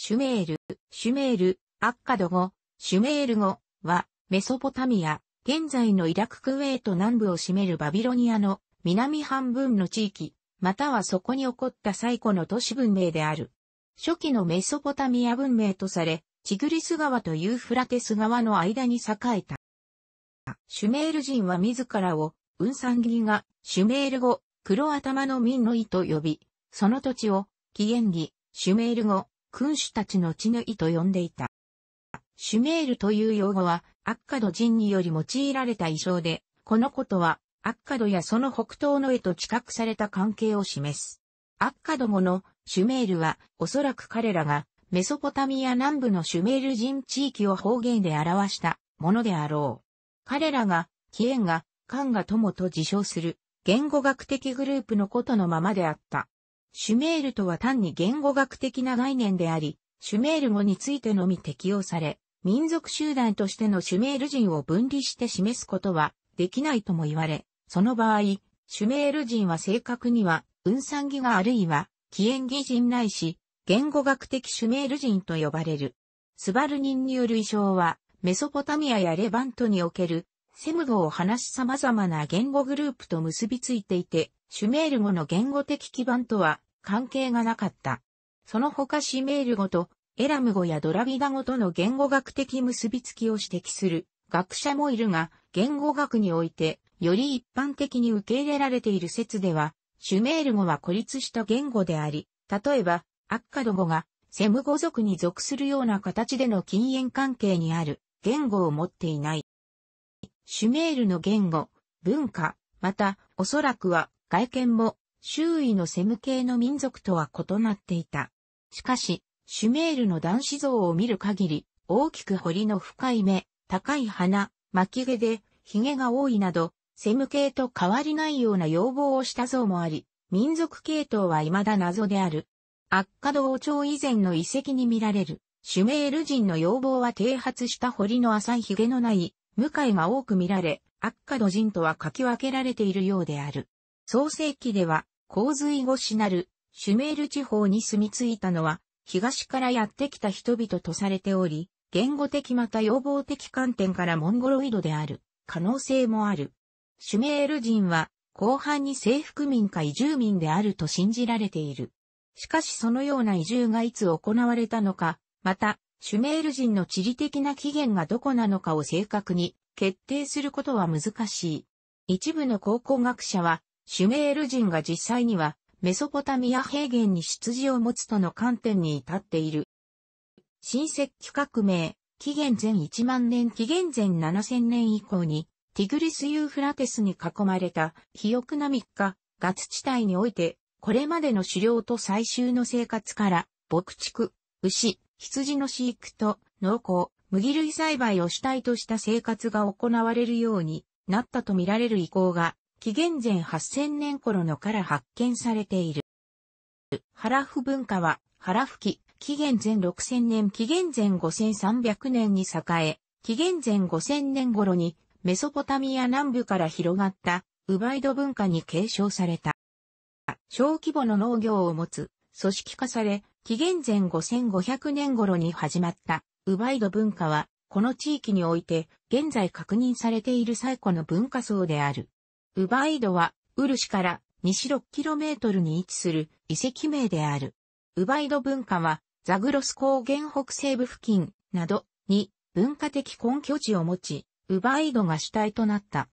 シュメール、シュメール、アッカド語、シュメール語は、メソポタミア、現在のイラククウェート南部を占めるバビロニアの南半分の地域、またはそこに起こった最古の都市文明である。初期のメソポタミア文明とされ、チグリス川とユーフラテス川の間に栄えた。シュメール人は自らを、ウンサンギが、シュメール語、黒頭の民の意と呼び、その土地を、紀元ギ、シュメール語、君主たちの血縫いと呼んでいた。シュメールという用語は、アッカド人により用いられた衣装で、このことは、アッカドやその北東の絵と知覚された関係を示す。アッカド語のシュメールは、おそらく彼らが、メソポタミア南部のシュメール人地域を方言で表したものであろう。彼らが、キエンが、カンガ友と自称する、言語学的グループのことのままであった。シュメールとは単に言語学的な概念であり、シュメール語についてのみ適用され、民族集団としてのシュメール人を分離して示すことはできないとも言われ、その場合、シュメール人は正確には、運算義があるいは、起源義人ないし、言語学的シュメール人と呼ばれる。スバル人によるは、メソポタミアやレバントにおけるセム語を話す様々な言語グループと結びついていて、シュメール語の言語的基盤とは関係がなかった。その他シメール語とエラム語やドラビダ語との言語学的結びつきを指摘する学者もいるが、言語学においてより一般的に受け入れられている説では、シュメール語は孤立した言語であり、例えば、アッカド語がセム語族に属するような形での禁煙関係にある言語を持っていない。シュメールの言語、文化、また、おそらくは、外見も、周囲のセム系の民族とは異なっていた。しかし、シュメールの男子像を見る限り、大きく彫りの深い目、高い鼻、巻き毛で、髭が多いなど、セム系と変わりないような要望をした像もあり、民族系統は未だ謎である。悪化道長朝以前の遺跡に見られる、シュメール人の要望は低発した彫りの浅い髭のない、向井が多く見られ、悪化土人とは書き分けられているようである。創世記では、洪水後死なる、シュメール地方に住み着いたのは、東からやってきた人々とされており、言語的また要望的観点からモンゴロイドである、可能性もある。シュメール人は、後半に征服民か移住民であると信じられている。しかしそのような移住がいつ行われたのか、また、シュメール人の地理的な起源がどこなのかを正確に決定することは難しい。一部の考古学者は、シュメール人が実際にはメソポタミア平原に出自を持つとの観点に至っている。新石器革命、紀元前1万年紀元前7000年以降に、ティグリス・ユーフラテスに囲まれた肥沃な3日、ガツ地帯において、これまでの狩猟と採集の生活から、牧畜、牛、羊の飼育と農耕、麦類栽培を主体とした生活が行われるようになったとみられる遺構が、紀元前8000年頃のから発見されている。原布文化は、原吹き、紀元前6000年、紀元前5300年に栄え、紀元前5000年頃にメソポタミア南部から広がったウバイド文化に継承された。小規模の農業を持つ、組織化され、紀元前5500年頃に始まったウバイド文化は、この地域において、現在確認されている最古の文化層である。ウバイドは、ウルシから西 6km に位置する遺跡名である。ウバイド文化は、ザグロス高原北西部付近などに文化的根拠地を持ち、ウバイドが主体となった。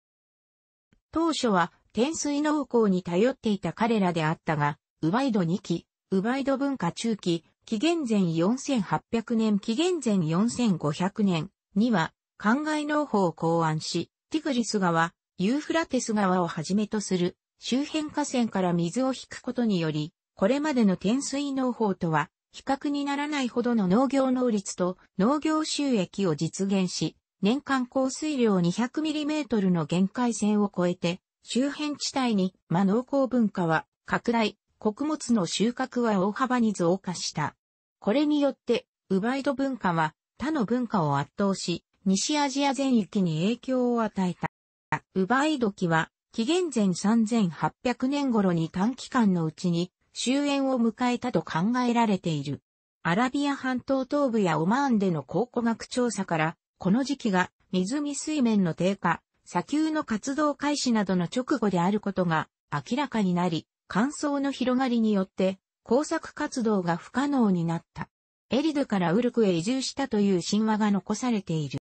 当初は天水農耕に頼っていた彼らであったが、ウバイド2期、ウバイド文化中期、紀元前4800年、紀元前4500年には、灌漑農法を考案し、ティグリス川、ユーフラテス川をはじめとする周辺河川から水を引くことにより、これまでの天水農法とは比較にならないほどの農業能率と農業収益を実現し、年間降水量 200mm の限界線を超えて、周辺地帯に、ま農耕文化は拡大、穀物の収穫は大幅に増加した。これによって、ウバイド文化は他の文化を圧倒し、西アジア全域に影響を与えた。ウバイド期は、紀元前3800年頃に短期間のうちに終焉を迎えたと考えられている。アラビア半島東部やオマーンでの考古学調査から、この時期が湖水面の低下、砂丘の活動開始などの直後であることが明らかになり、乾燥の広がりによって、工作活動が不可能になった。エリドからウルクへ移住したという神話が残されている。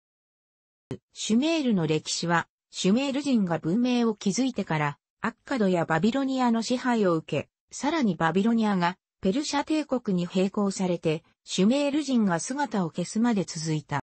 シュメールの歴史は、シュメール人が文明を築いてから、アッカドやバビロニアの支配を受け、さらにバビロニアがペルシャ帝国に並行されて、シュメール人が姿を消すまで続いた。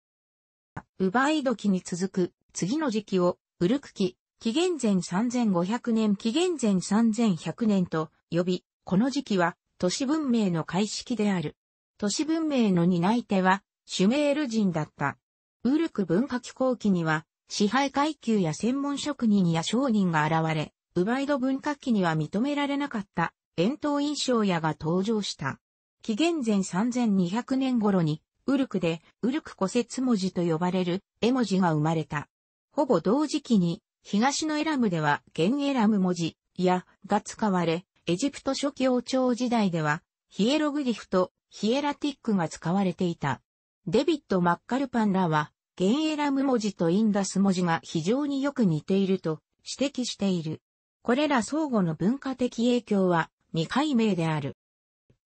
ウバイド期に続く次の時期をウルク期、紀元前3500年、紀元前3100年と呼び、この時期は都市文明の開式である。都市文明の担い手はシュメール人だった。ウルク文化機構期には支配階級や専門職人や商人が現れ、ウバイド文化期には認められなかった伝統印象屋が登場した。紀元前3200年頃にウルクでウルク古説文字と呼ばれる絵文字が生まれた。ほぼ同時期に東のエラムでは現エラム文字、や、が使われ、エジプト初期王朝時代では、ヒエログリフとヒエラティックが使われていた。デビッド・マッカルパンらは、現エラム文字とインダス文字が非常によく似ていると指摘している。これら相互の文化的影響は未解明である。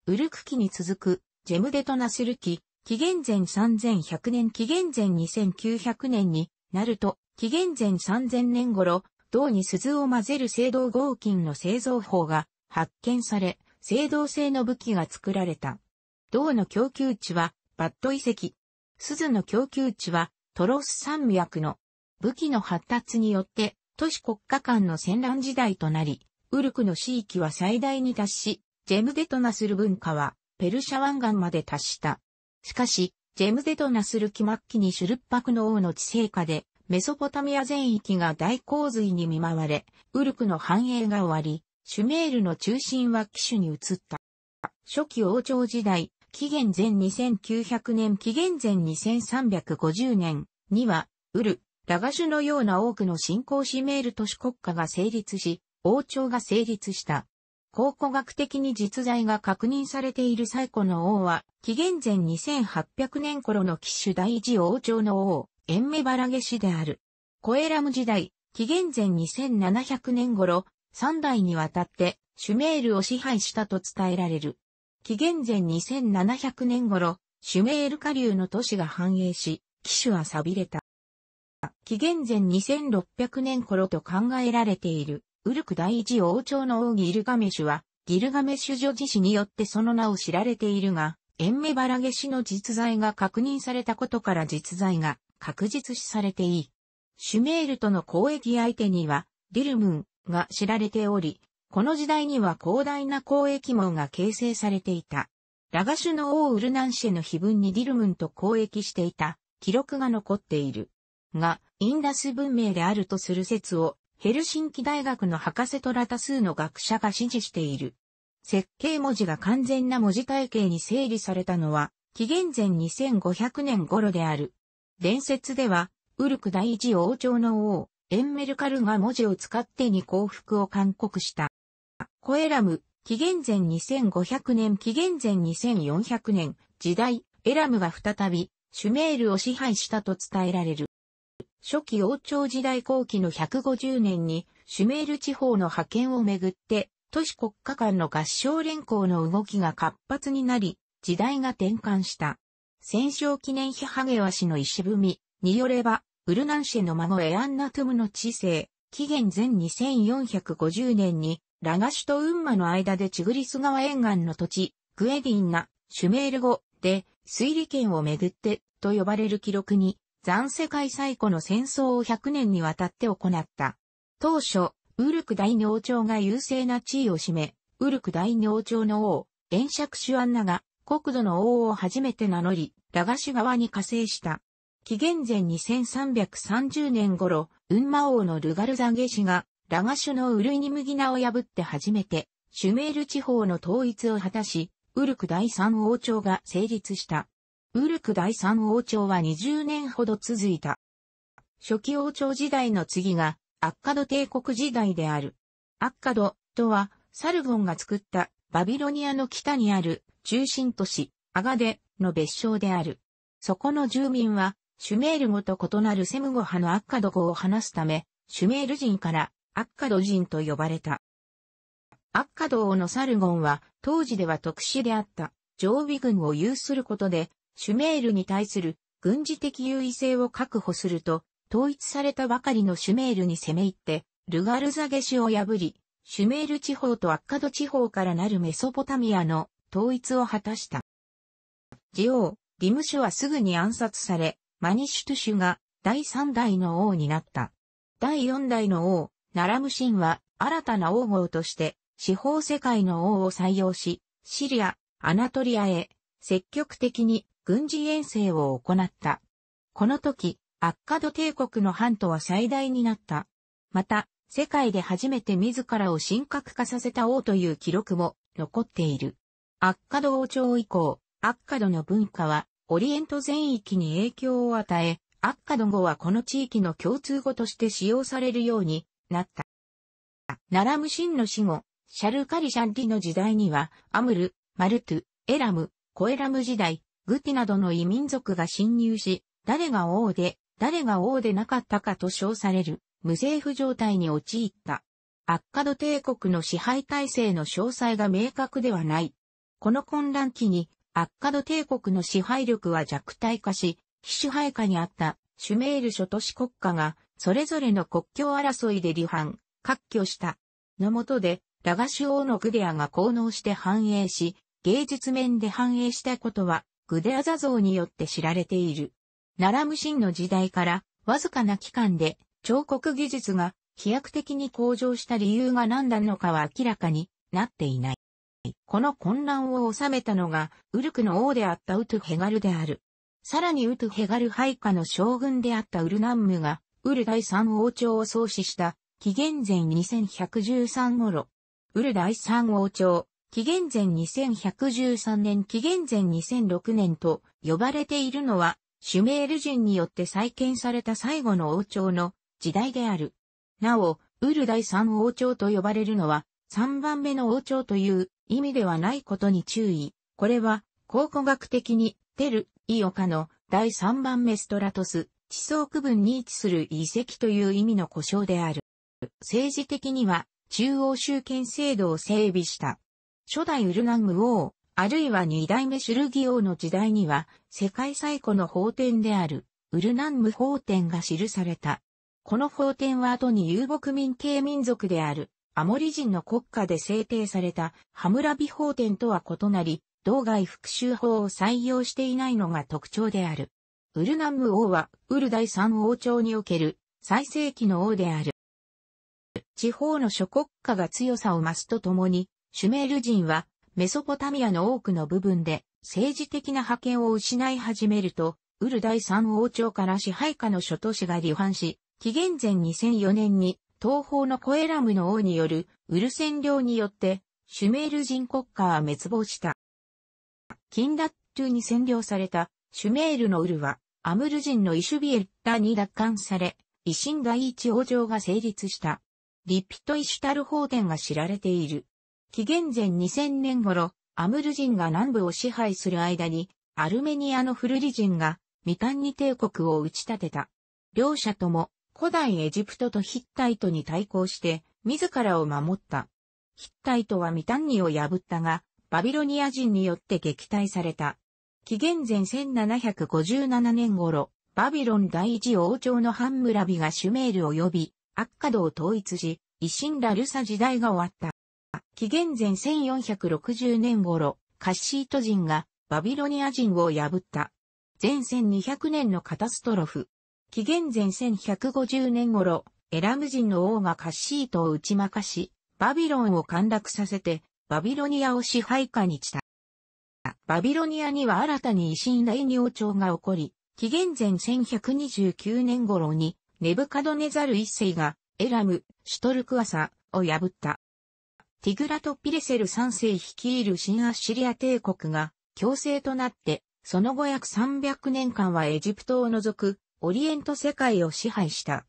ウルク期に続くジェムデトナスル期、紀元前3100年紀元前2900年になると紀元前3000年頃、銅に鈴を混ぜる青銅合金の製造法が発見され、青銅製の武器が作られた。銅の供給地はバット遺跡。鈴の供給地はトロス山脈の武器の発達によって都市国家間の戦乱時代となり、ウルクの地域は最大に達し、ジェムデトナする文化はペルシャ湾岸まで達した。しかし、ジェムデトナする期末期にシュルッパクの王の治世下でメソポタミア全域が大洪水に見舞われ、ウルクの繁栄が終わり、シュメールの中心は騎手に移った。初期王朝時代、紀元前2900年紀元前2350年には、ウル、ラガシュのような多くの新興シュメール都市国家が成立し、王朝が成立した。考古学的に実在が確認されている最古の王は、紀元前2800年頃の騎手第一王朝の王、メ目ラゲ氏である。コエラム時代、紀元前2700年頃、三代にわたってシュメールを支配したと伝えられる。紀元前2700年頃、シュメール下流の都市が繁栄し、騎手は錆びれた。紀元前2600年頃と考えられている、ウルク第一王朝の王ギルガメシュは、ギルガメシュ女子氏によってその名を知られているが、エンメバラゲ氏の実在が確認されたことから実在が確実視されていい。シュメールとの交易相手には、ディルムンが知られており、この時代には広大な交易網が形成されていた。ラガシュの王ウルナンシェの碑文にディルムンと交易していた記録が残っている。が、インダス文明であるとする説を、ヘルシンキ大学の博士トラタ数の学者が支持している。設計文字が完全な文字体系に整理されたのは、紀元前2500年頃である。伝説では、ウルク第一王朝の王、エンメルカルが文字を使ってに降伏を勧告した。コエラム、紀元前2500年紀元前2400年時代、エラムが再び、シュメールを支配したと伝えられる。初期王朝時代後期の150年に、シュメール地方の覇権をめぐって、都市国家間の合唱連合の動きが活発になり、時代が転換した。戦勝記念碑ハゲワ氏の石踏みによれば、ウルナンシェの孫エアンナトゥムの知性、紀元前2450年に、ラガシュとウンマの間でチグリス川沿岸の土地、グエディンナ、シュメール語で推理権をめぐってと呼ばれる記録に、残世界最古の戦争を100年にわたって行った。当初、ウルク大王朝が優勢な地位を占め、ウルク大王朝の王、炎釈シュアンナが国土の王を初めて名乗り、ラガシュ側に加勢した。紀元前2330年頃、ン魔王のルガルザゲ氏が、ラガシュのウルイニムギナを破って初めて、シュメール地方の統一を果たし、ウルク第三王朝が成立した。ウルク第三王朝は20年ほど続いた。初期王朝時代の次が、アッカド帝国時代である。アッカドとは、サルゴンが作ったバビロニアの北にある中心都市、アガデの別称である。そこの住民は、シュメール語と異なるセム語派のアッカド語を話すため、シュメール人からアッカド人と呼ばれた。アッカド王のサルゴンは、当時では特殊であった、常備軍を有することで、シュメールに対する軍事的優位性を確保すると、統一されたばかりのシュメールに攻め入って、ルガルザゲシを破り、シュメール地方とアッカド地方からなるメソポタミアの統一を果たした。ジオー、リムシュはすぐに暗殺され、マニシュトシュが第3代の王になった。第4代の王、ナラムシンは新たな王号として司法世界の王を採用し、シリア、アナトリアへ積極的に軍事遠征を行った。この時、アッカド帝国の半島は最大になった。また、世界で初めて自らを神格化させた王という記録も残っている。アッカド王朝以降、アッカドの文化はオリエント全域に影響を与え、アッカド語はこの地域の共通語として使用されるようになった。ナラムシンの死後、シャルカリシャンリの時代には、アムル、マルトゥ、エラム、コエラム時代、グティなどの異民族が侵入し、誰が王で、誰が王でなかったかと称される。無政府状態に陥った。アッカド帝国の支配体制の詳細が明確ではない。この混乱期に、アッカド帝国の支配力は弱体化し、非支配下にあったシュメール諸都市国家が、それぞれの国境争いで離反、割拠した。のもとで、ラガシュ王のグデアが効能して繁栄し、芸術面で繁栄したことは、グデア座像によって知られている。奈良無心の時代から、わずかな期間で彫刻技術が飛躍的に向上した理由が何なのかは明らかになっていない。この混乱を収めたのが、ウルクの王であったウトゥヘガルである。さらにウトゥヘガル配下の将軍であったウルナンムが、ウル第三王朝を創始した、紀元前2113頃。ウル第三王朝、紀元前2113年、紀元前2006年と呼ばれているのは、シュメール人によって再建された最後の王朝の時代である。なお、ウル第三王朝と呼ばれるのは、三番目の王朝という意味ではないことに注意。これは、考古学的に、テル、イオカの第三番目ストラトス、地層区分に位置する遺跡という意味の故障である。政治的には、中央集権制度を整備した。初代ウルナング王、あるいは二代目シュルギ王の時代には、世界最古の法典である、ウルナンム法典が記された。この法典は後に遊牧民系民族である、アモリ人の国家で制定されたハムラビ法典とは異なり、道外復讐法を採用していないのが特徴である。ウルナム王は、ウル第三王朝における最盛期の王である。地方の諸国家が強さを増すとともに、シュメール人はメソポタミアの多くの部分で政治的な覇権を失い始めると、ウル第三王朝から支配下の諸都市が離反し、紀元前2004年に東方のコエラムの王によるウル占領によってシュメール人国家は滅亡した。近ダットゥに占領されたシュメールのウルはアムル人のイシュビエッタに奪還され、維新第一王朝が成立した。リピトイシュタル法典が知られている。紀元前2000年頃、アムル人が南部を支配する間に、アルメニアのフルリ人が、ミタンニ帝国を打ち立てた。両者とも古代エジプトとヒッタイトに対抗して、自らを守った。ヒッタイトはミタンニを破ったが、バビロニア人によって撃退された。紀元前1757年頃、バビロン第一王朝のハンムラビがシュメールを呼び、アッカドを統一し、維新ラルサ時代が終わった。紀元前1460年頃、カッシート人がバビロニア人を破った。前1200年のカタストロフ、紀元前1150年頃、エラム人の王がカッシートを打ち負かし、バビロンを陥落させて、バビロニアを支配下にした。バビロニアには新たに維新大王朝が起こり、紀元前1129年頃に、ネブカドネザル一世が、エラム、シュトルクアサを破った。ティグラト・ピレセル三世率いる新アッシリア帝国が、強制となって、その後約300年間はエジプトを除くオリエント世界を支配した。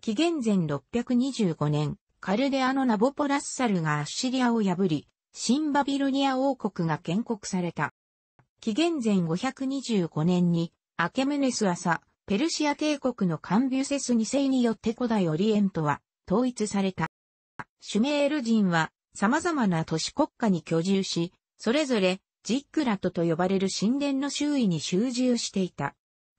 紀元前625年、カルデアのナボポラッサルがアッシリアを破り、新バビロニア王国が建国された。紀元前525年に、アケムネス朝、ペルシア帝国のカンビュセス2世によって古代オリエントは統一された。シュメール人は様々な都市国家に居住し、それぞれジックラトと呼ばれる神殿の周囲に集中していた。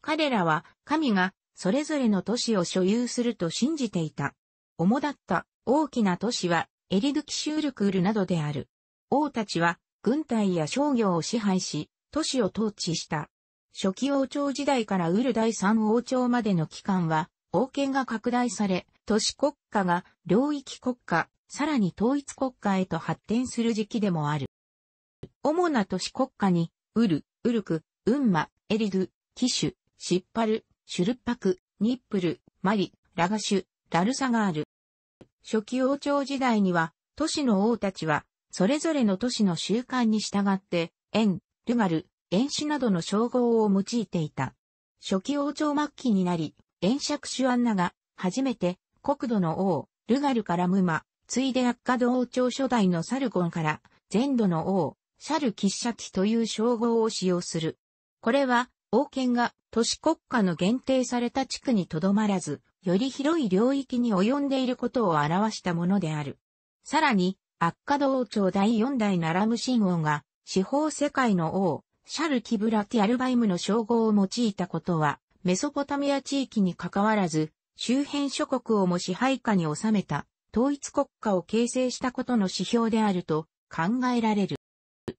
彼らは神がそれぞれの都市を所有すると信じていた。主だった大きな都市はエリドキシュールクールなどである。王たちは軍隊や商業を支配し、都市を統治した。初期王朝時代からウル第三王朝までの期間は、王権が拡大され、都市国家が領域国家、さらに統一国家へと発展する時期でもある。主な都市国家に、ウル、ウルク、ウンマ、エリド、キシュ、シッパル、シュルッパク、ニップル、マリ、ラガシュ、ラルサガール。初期王朝時代には、都市の王たちは、それぞれの都市の習慣に従って、エン、ルガル、演主などの称号を用いていた。初期王朝末期になり、クシ主アンナが、初めて、国土の王、ルガルからムマ、ついでアッカド王朝初代のサルゴンから、全土の王、シャル・キッシャキという称号を使用する。これは、王権が都市国家の限定された地区にとどまらず、より広い領域に及んでいることを表したものである。さらに、悪化道朝第四代ナラム神王が、司法世界の王、シャルキブラティアルバイムの称号を用いたことは、メソポタミア地域に関わらず、周辺諸国をも支配下に収めた、統一国家を形成したことの指標であると考えられる。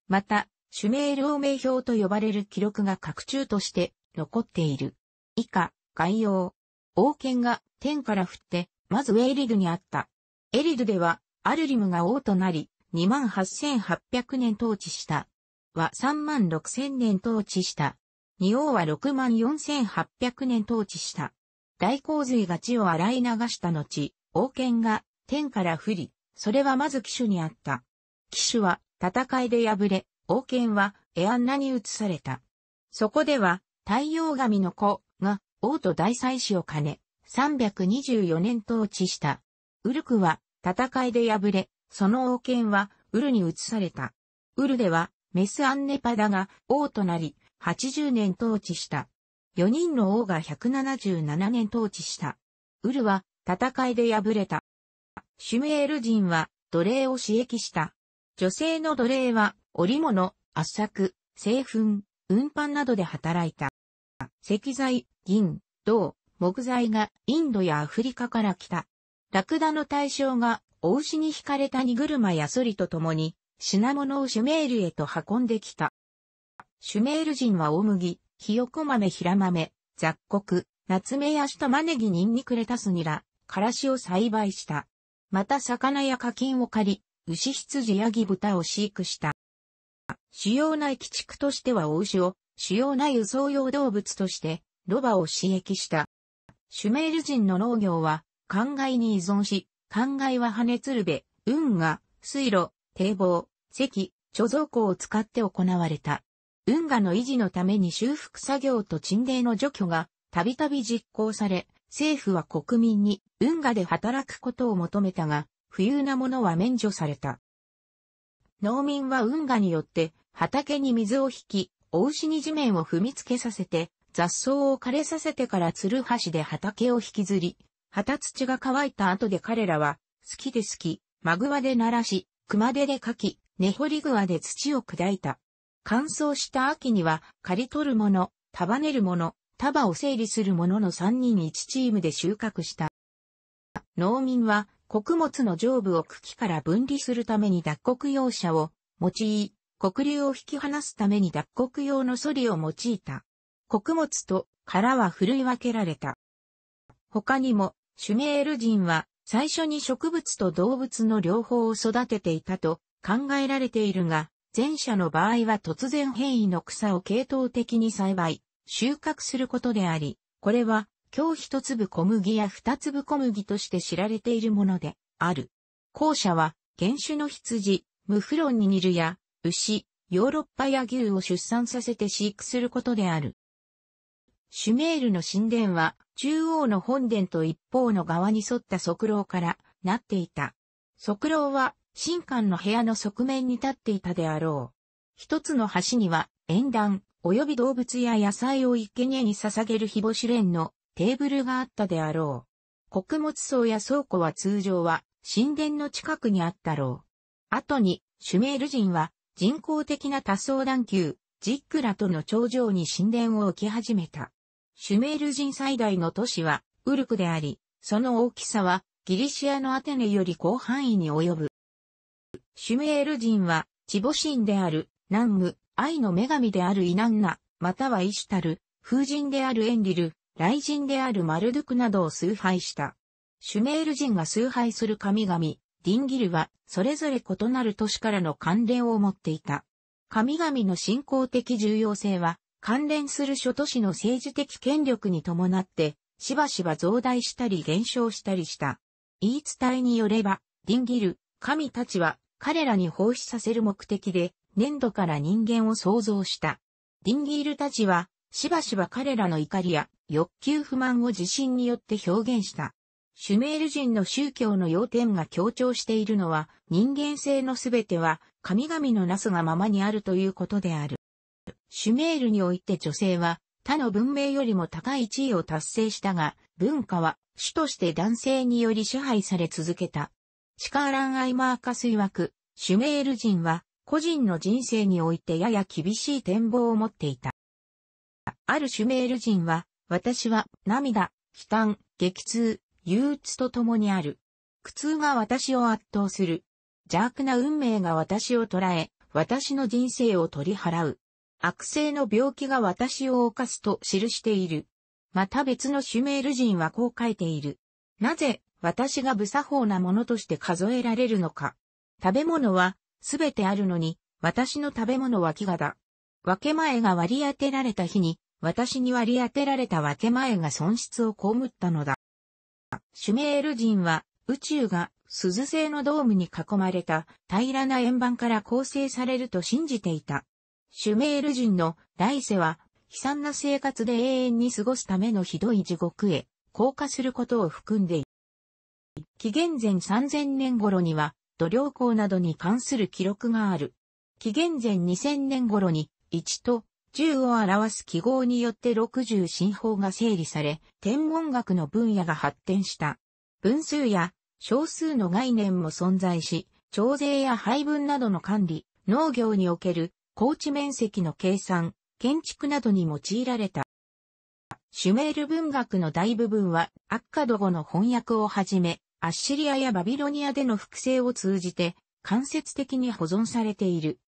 また、ー名両名表と呼ばれる記録が拡充として残っている。以下、概要。王権が天から降って、まずエリドにあった。エリドでは、アルリムが王となり、28,800年統治した。は36,000年統治した。二王は64,800年統治した。大洪水が地を洗い流した後、王権が天から降り、それはまず騎手にあった。騎手は戦いで敗れ、王権はエアンナに移された。そこでは、太陽神の子が王と大祭司を兼ね、324年統治した。ウルクは戦いで敗れ、その王権はウルに移された。ウルではメスアンネパダが王となり、80年統治した。4人の王が177年統治した。ウルは戦いで敗れた。シュメール人は奴隷を刺激した。女性の奴隷は織物、圧搾、製粉、運搬などで働いた。石材、銀、銅、木材がインドやアフリカから来た。ラクダの対象が、お牛に惹かれた荷車やソリと共に、品物をシュメールへと運んできた。シュメール人は大麦、ひよこ豆、ひら豆、雑穀、ナツメヤシ玉ねぎ、ニンニク、レタスニラ、からしを栽培した。また魚や課金を借り、牛羊ヤギ豚を飼育した。主要な駅地区としては大牛を、主要な輸送用動物として、ロバを刺激した。シュメール人の農業は、灌漑に依存し、灌漑は羽鶴べ、運河、水路、堤防、石、貯蔵庫を使って行われた。運河の維持のために修復作業と沈泥の除去が、たびたび実行され、政府は国民に運河で働くことを求めたが、不有なものは免除された。農民は運河によって畑に水を引き、お牛に地面を踏みつけさせて、雑草を枯れさせてから鶴橋で畑を引きずり、旗土が乾いた後で彼らは、好きで好き、マグワで鳴らし、熊手でかき、根掘り具合で土を砕いた。乾燥した秋には、刈り取るもの、束ねるもの、束を整理するものの3人1チームで収穫した。農民は穀物の上部を茎から分離するために脱穀用車を用い、黒竜を引き離すために脱穀用のソリを用いた。穀物と殻は振るい分けられた。他にも、シュメール人は最初に植物と動物の両方を育てていたと考えられているが、前者の場合は突然変異の草を系統的に栽培、収穫することであり、これは今日一粒小麦や二粒小麦として知られているものである。後者は、原種の羊、ムフロンニニルや、牛、ヨーロッパや牛を出産させて飼育することである。シュメールの神殿は、中央の本殿と一方の側に沿った側廊からなっていた。側廊は、神官の部屋の側面に立っていたであろう。一つの橋には、縁談、及び動物や野菜を生贄に捧げる日干し蓮のテーブルがあったであろう。穀物層や倉庫は通常は神殿の近くにあったろう。後に、シュメール人は人工的な多層段丘、ジックラとの頂上に神殿を置き始めた。シュメール人最大の都市はウルクであり、その大きさはギリシアのアテネより広範囲に及ぶ。シュメール人は、チボ神である、南無、愛の女神であるイナンナ、またはイシュタル、風神であるエンリル、雷神であるマルドゥクなどを崇拝した。シュメール人が崇拝する神々、ディンギルは、それぞれ異なる都市からの関連を持っていた。神々の信仰的重要性は、関連する諸都市の政治的権力に伴って、しばしば増大したり減少したりした。言い伝えによれば、ディンギル、神たちは、彼らに奉仕させる目的で、粘土から人間を創造した。ディンギールたちは、しばしば彼らの怒りや欲求不満を自信によって表現した。シュメール人の宗教の要点が強調しているのは、人間性のすべては神々のなすがままにあるということである。シュメールにおいて女性は他の文明よりも高い地位を達成したが、文化は主として男性により支配され続けた。シカーラン・アイマーカス曰く、シュメール人は個人の人生においてやや厳しい展望を持っていた。あるシュメール人は私は涙、悲嘆、激痛、憂鬱と共にある。苦痛が私を圧倒する。邪悪な運命が私を捉え、私の人生を取り払う。悪性の病気が私を犯すと記している。また別のシュメール人はこう書いている。なぜ私が無作法なものとして数えられるのか。食べ物はすべてあるのに、私の食べ物は飢餓だ。分け前が割り当てられた日に、私に割り当てられた分け前が損失をこむったのだ。シュメール人は宇宙が鈴製のドームに囲まれた平らな円盤から構成されると信じていた。シュメール人の来世は悲惨な生活で永遠に過ごすためのひどい地獄へ降下することを含んでいる。紀元前3000年頃には土良港などに関する記録がある。紀元前2000年頃に1と10を表す記号によって60進法が整理され、天文学の分野が発展した。分数や小数の概念も存在し、徴税や配分などの管理、農業における高地面積の計算、建築などに用いられた。シュメール文学の大部分はアッカド語の翻訳をはじめ、アッシリアやバビロニアでの複製を通じて間接的に保存されている。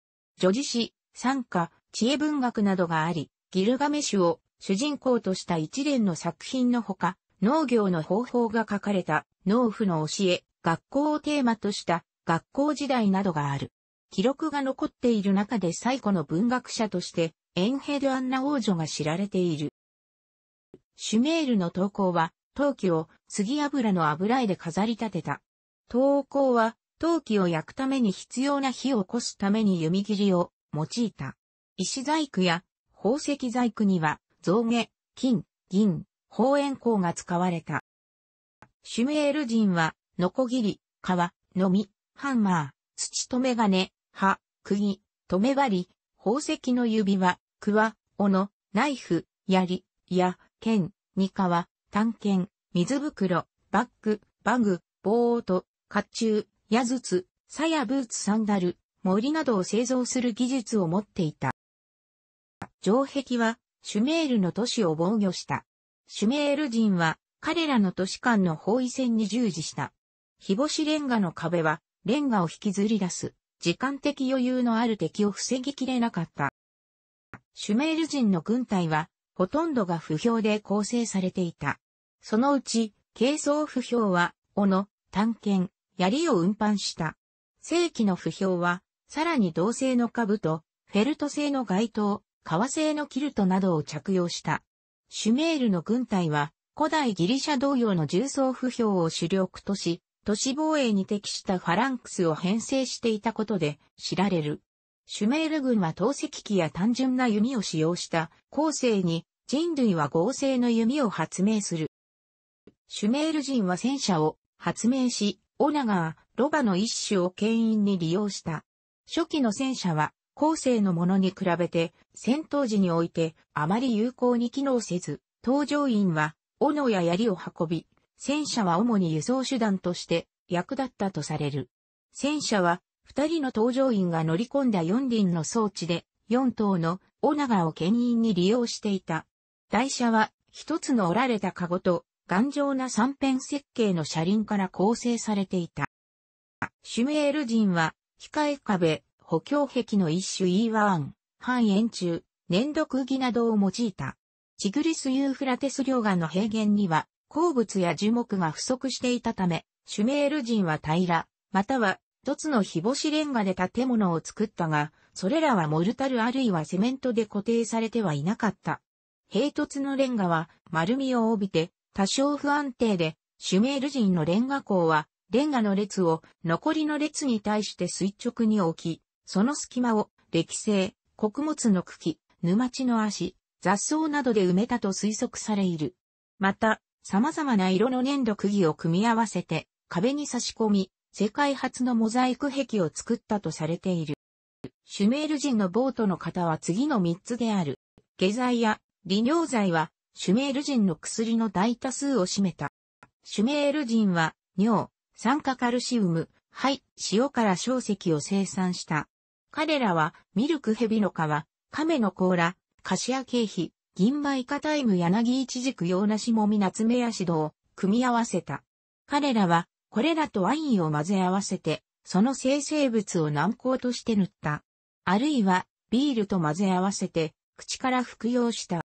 叙事詩、参加、知恵文学などがあり、ギルガメシュを主人公とした一連の作品のほか、農業の方法が書かれた農夫の教え、学校をテーマとした学校時代などがある。記録が残っている中で最古の文学者として、エンヘド・アンナ王女が知られている。シュメールの投稿は、陶器を杉油の油絵で飾り立てた。投稿は、陶器を焼くために必要な火を起こすために弓切りを用いた。石細工や宝石細工には、象牙、金、銀、宝円鉱が使われた。シュメール人は、ノコギリ、皮、のみ、ハンマー、土とメガネ、歯、釘、留め針、宝石の指輪、くわ、斧、ナイフ、槍、矢、剣、ニカワ、探検、水袋、バッグ、バグ、棒と、甲冑、矢筒、鞘ブーツサンダル、森などを製造する技術を持っていた。城壁はシュメールの都市を防御した。シュメール人は彼らの都市間の包囲戦に従事した。日干しレンガの壁はレンガを引きずり出す時間的余裕のある敵を防ぎきれなかった。シュメール人の軍隊はほとんどが不評で構成されていた。そのうち、軽装不評は、斧、探検、槍を運搬した。正規の不評は、さらに銅製の兜、フェルト製の街灯、革製のキルトなどを着用した。シュメールの軍隊は、古代ギリシャ同様の重装不評を主力とし、都市防衛に適したファランクスを編成していたことで知られる。シュメール軍は投石機や単純な弓を使用した後世に人類は合成の弓を発明する。シュメール人は戦車を発明し、オナガー、ロバの一種を牽引に利用した。初期の戦車は後世のものに比べて戦闘時においてあまり有効に機能せず、搭乗員は斧や槍を運び、戦車は主に輸送手段として役立ったとされる。戦車は二人の搭乗員が乗り込んだ四輪の装置で四頭のオナを牽引に利用していた。台車は一つの折られたカゴと頑丈な三辺設計の車輪から構成されていた。シュメール人は控え壁、補強壁の一種 E1、半円柱、粘土釘などを用いた。チグリス・ユーフラテス両岸の平原には、鉱物や樹木が不足していたため、シュメール人は平ら、または、一つの日干しレンガで建物を作ったが、それらはモルタルあるいはセメントで固定されてはいなかった。平突のレンガは丸みを帯びて多少不安定で、シュメール人のレンガ港はレンガの列を残りの列に対して垂直に置き、その隙間を、歴製、穀物の茎、沼地の足、雑草などで埋めたと推測されいる。また、様々な色の粘土釘を組み合わせて、壁に差し込み、世界初のモザイク壁を作ったとされている。シュメール人のボートの型は次の3つである。下剤や利尿剤は、シュメール人の薬の大多数を占めた。シュメール人は、尿、酸化カルシウム、肺、塩から硝石を生産した。彼らは、ミルクヘビの皮、亀の甲羅、菓子や経費、銀イカタイム柳一軸なしもみ夏目メヤシドを組み合わせた。彼らは、これらとワインを混ぜ合わせて、その生成物を軟膏として塗った。あるいは、ビールと混ぜ合わせて、口から服用した。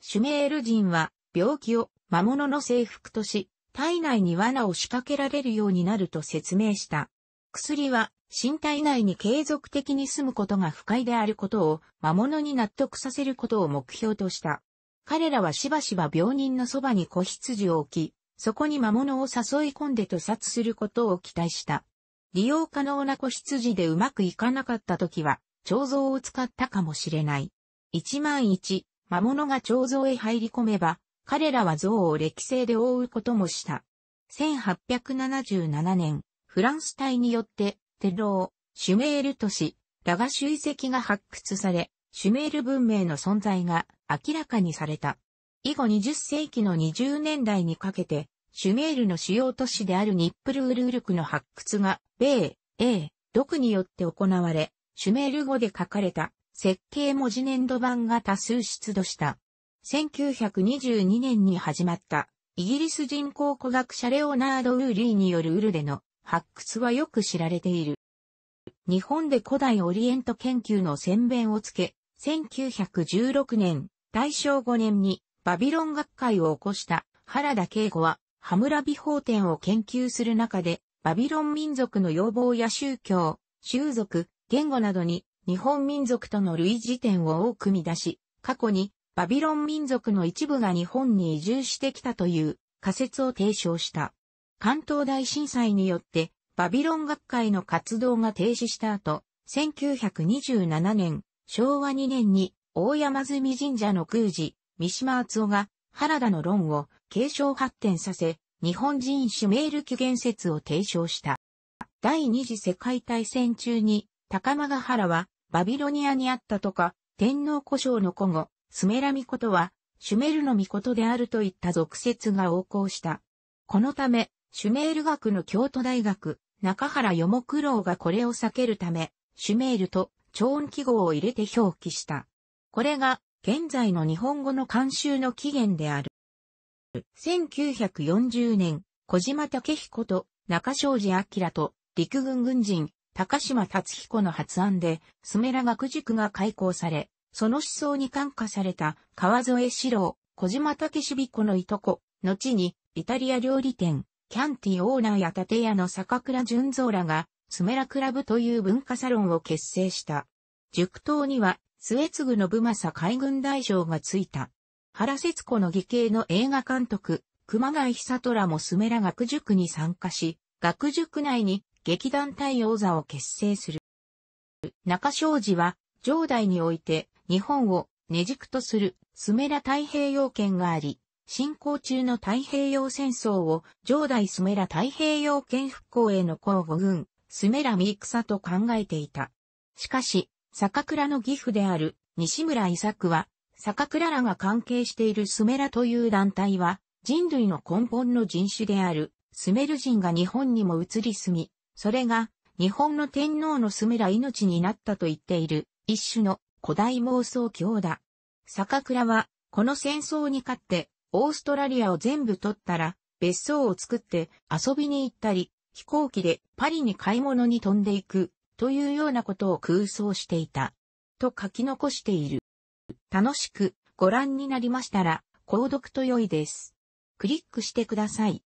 シュメール人は、病気を魔物の制服とし、体内に罠を仕掛けられるようになると説明した。薬は身体内に継続的に住むことが不快であることを魔物に納得させることを目標とした。彼らはしばしば病人のそばに子羊を置き、そこに魔物を誘い込んで屠殺することを期待した。利用可能な子羊でうまくいかなかった時は、彫像を使ったかもしれない。一万一、魔物が彫像へ入り込めば、彼らは像を歴世で覆うこともした。1877年、フランス隊によって、テロー、シュメール都市、ラガシュ遺跡が発掘され、シュメール文明の存在が明らかにされた。以後20世紀の20年代にかけて、シュメールの主要都市であるニップルウルウルクの発掘が、米、英、独によって行われ、シュメール語で書かれた設計文字粘土版が多数出土した。1922年に始まったイギリス人工古学者レオナード・ウーリーによるウルでの発掘はよく知られている。日本で古代オリエント研究の宣弁をつけ、1916年、大正5年にバビロン学会を起こした原田慶吾は、ハムラビ法典を研究する中で、バビロン民族の要望や宗教、習俗、言語などに日本民族との類似点を多く見出し、過去にバビロン民族の一部が日本に移住してきたという仮説を提唱した。関東大震災によってバビロン学会の活動が停止した後、1927年、昭和2年に大山住神社の宮司、三島厚夫が原田の論を継承発展させ、日本人シュメール起源説を提唱した。第二次世界大戦中に高間ヶ原はバビロニアにあったとか、天皇古障の古語、スメラミコとは、シュメルのコトであるといった俗説が横行した。このため、シュメール学の京都大学、中原よも苦労がこれを避けるため、シュメールと超音記号を入れて表記した。これが、現在の日本語の慣習の起源である。1940年、小島武彦と中庄司明と陸軍軍人高島達彦の発案で、スメラ学塾が開校され、その思想に感化された川添志郎、小島武彦のいとこ、後にイタリア料理店、キャンティオーナーや建屋の坂倉純蔵らが、スメラクラブという文化サロンを結成した。塾頭には、末継の部政海軍大将がついた。原節子の義兄の映画監督、熊谷久虎もスメラ学塾に参加し、学塾内に劇団対応座を結成する。中庄司は、城代において日本を根軸とするスメラ太平洋圏があり、進行中の太平洋戦争を、上代スメラ太平洋圏復興への候補軍、スメラミークと考えていた。しかし、坂倉の義父である西村伊作は、坂倉らが関係しているスメラという団体は、人類の根本の人種であるスメル人が日本にも移り住み、それが日本の天皇のスメラ命になったと言っている一種の古代妄想教だ。坂倉はこの戦争に勝ってオーストラリアを全部取ったら、別荘を作って遊びに行ったり、飛行機でパリに買い物に飛んでいく、というようなことを空想していた。と書き残している。楽しくご覧になりましたら、購読と良いです。クリックしてください。